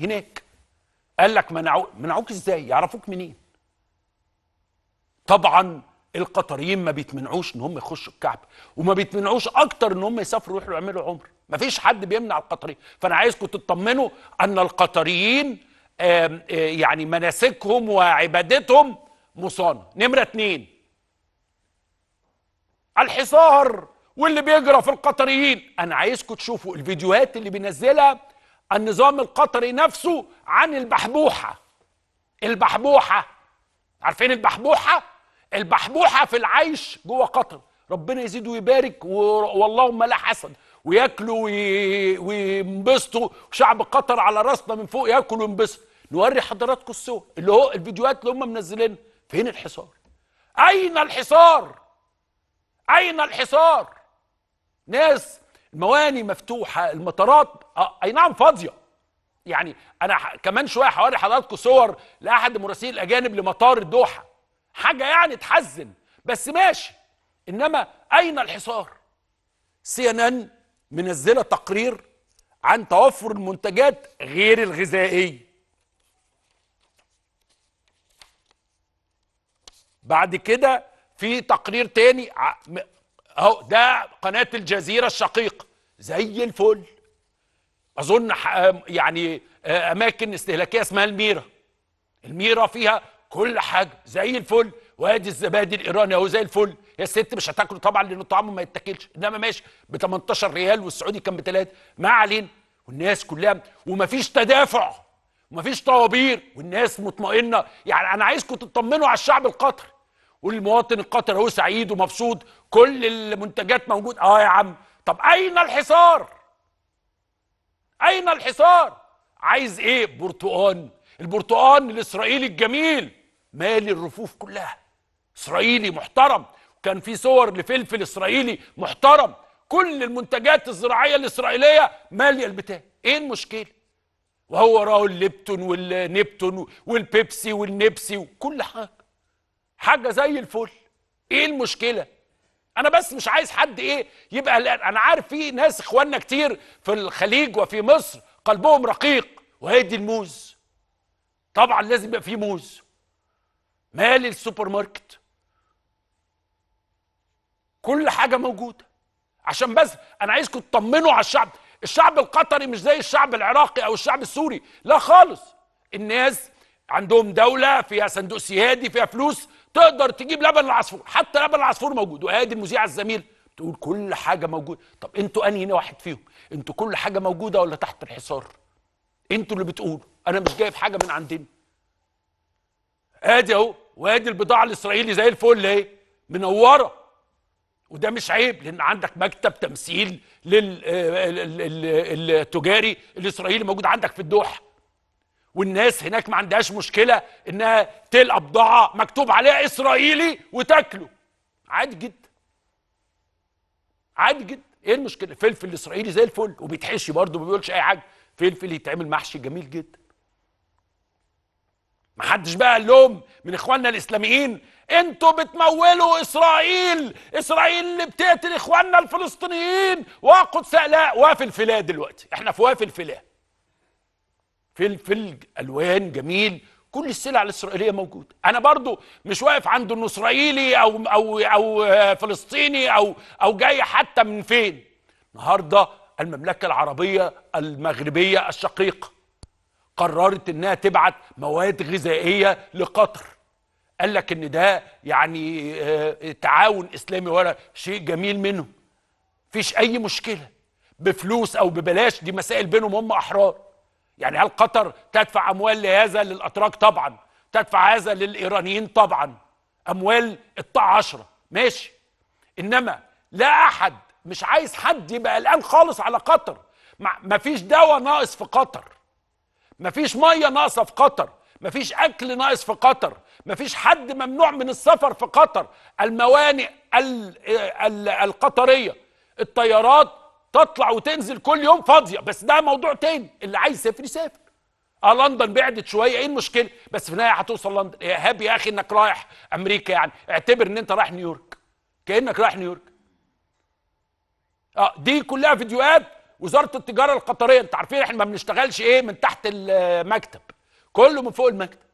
هناك قال لك منعو... منعوك ازاي يعرفوك منين طبعا القطريين ما بيتمنعوش ان هم يخشوا الكعبه وما بيتمنعوش اكتر ان هم يسافروا ويروحوا يعملوا عمر ما فيش حد بيمنع القطريين فانا عايزكم تطمنوا ان القطريين آم آم آه، يعني مناسكهم وعبادتهم مصانه نمره اتنين الحصار واللي بيجرى في القطريين انا عايزكم تشوفوا الفيديوهات اللي بينزلها النظام القطري نفسه عن البحبوحة البحبوحة عارفين البحبوحة البحبوحة في العيش جوه قطر ربنا يزيد ويبارك واللهم لا حسد وياكلوا وينبسطوا وشعب قطر على راسنا من فوق ياكل وينبسط نوري حضراتكم الصور اللي هو الفيديوهات اللي هم منزلينها فين الحصار اين الحصار اين الحصار ناس المواني مفتوحه المطارات آه، اي نعم فاضيه يعني انا كمان شويه حوالي حضراتكم صور لاحد المراسلين الاجانب لمطار الدوحه حاجه يعني تحزن بس ماشي انما اين الحصار سي ان ان منزله تقرير عن توفر المنتجات غير الغذائيه بعد كده في تقرير تاني اهو ده قناه الجزيره الشقيق زي الفل اظن يعني آه، اماكن استهلاكيه اسمها الميره الميره فيها كل حاجه زي الفل وادي الزبادي الايراني اهو زي الفل يا ست مش هتاكله طبعا لانه طعمه ما يتاكلش انما ماشي ب 18 ريال والسعودي كان 3 ما علينا والناس كلها ومفيش تدافع ومفيش طوابير والناس مطمئنه يعني انا عايزكم تطمنوا على الشعب القطري والمواطن القطري هو سعيد ومبسوط كل المنتجات موجود اه يا عم طب اين الحصار اين الحصار عايز ايه برتقان البرتقان الاسرائيلي الجميل مالي الرفوف كلها اسرائيلي محترم وكان في صور لفلفل اسرائيلي محترم كل المنتجات الزراعيه الاسرائيليه ماليه البتاع ايه المشكله وهو وراه الليبتون والنبتون والبيبسي والنبسي وكل حاجه حاجه زي الفل ايه المشكله انا بس مش عايز حد ايه يبقى قلقان انا عارف في ناس اخواننا كتير في الخليج وفي مصر قلبهم رقيق وهي دي الموز طبعا لازم يبقى فيه موز مال السوبر ماركت كل حاجه موجوده عشان بس انا عايزكم تطمنوا على الشعب الشعب القطري مش زي الشعب العراقي او الشعب السوري لا خالص الناس عندهم دولة فيها صندوق سيادي فيها فلوس تقدر تجيب لبن العصفور حتى لبن العصفور موجود وادي المذيع الزميل تقول كل حاجه موجوده طب انتوا انهي واحد فيهم انتوا كل حاجه موجوده ولا تحت الحصار انتوا اللي بتقولوا انا مش جايب حاجه من عندنا ادي اهو وادي البضاعه الاسرائيلي زي الفل اهي منوره وده مش عيب لان عندك مكتب تمثيل للتجاري آه، الاسرائيلي موجود عندك في الدوحه والناس هناك ما عندهاش مشكله انها تلقى بضاعه مكتوب عليها اسرائيلي وتاكله عادي جدا عادي جدا ايه المشكله فلفل اسرائيلي زي الفل وبيتحشي برضه ما بيقولش اي حاجه فلفل يتعمل محشي جميل جدا ما حدش بقى لهم من اخواننا الاسلاميين انتوا بتمولوا اسرائيل اسرائيل اللي بتقتل اخواننا الفلسطينيين وقدس لا وافل فلاه دلوقتي احنا في وافل فلاه فلفل الوان جميل كل السلع الاسرائيليه موجوده انا برضو مش واقف عند انه اسرائيلي او او او آه، فلسطيني او او جاي حتى من فين النهارده المملكه العربيه المغربيه الشقيقه قررت انها تبعت مواد غذائيه لقطر قال لك ان ده يعني آه، تعاون اسلامي ولا شيء جميل منهم فيش اي مشكله بفلوس او ببلاش دي مسائل بينهم هم احرار يعني هل قطر تدفع اموال لهذا للاتراك طبعا تدفع هذا للايرانيين طبعا اموال الطاعه عشرة ماشي انما لا احد مش عايز حد يبقى قلقان خالص على قطر ما فيش دواء ناقص في قطر ما فيش ميه ناقصه في قطر ما فيش اكل ناقص في قطر ما فيش حد ممنوع من السفر في قطر الموانئ القطريه الطيارات تطلع وتنزل كل يوم فاضيه بس ده موضوع تاني اللي عايز يسافر يسافر اه لندن بعدت شويه ايه المشكله بس في النهايه هتوصل لندن يا إيه، هاب يا اخي انك رايح امريكا يعني اعتبر ان انت رايح نيويورك كانك رايح نيويورك اه دي كلها فيديوهات وزاره التجاره القطريه انتوا عارفين احنا ما بنشتغلش ايه من تحت المكتب كله من فوق المكتب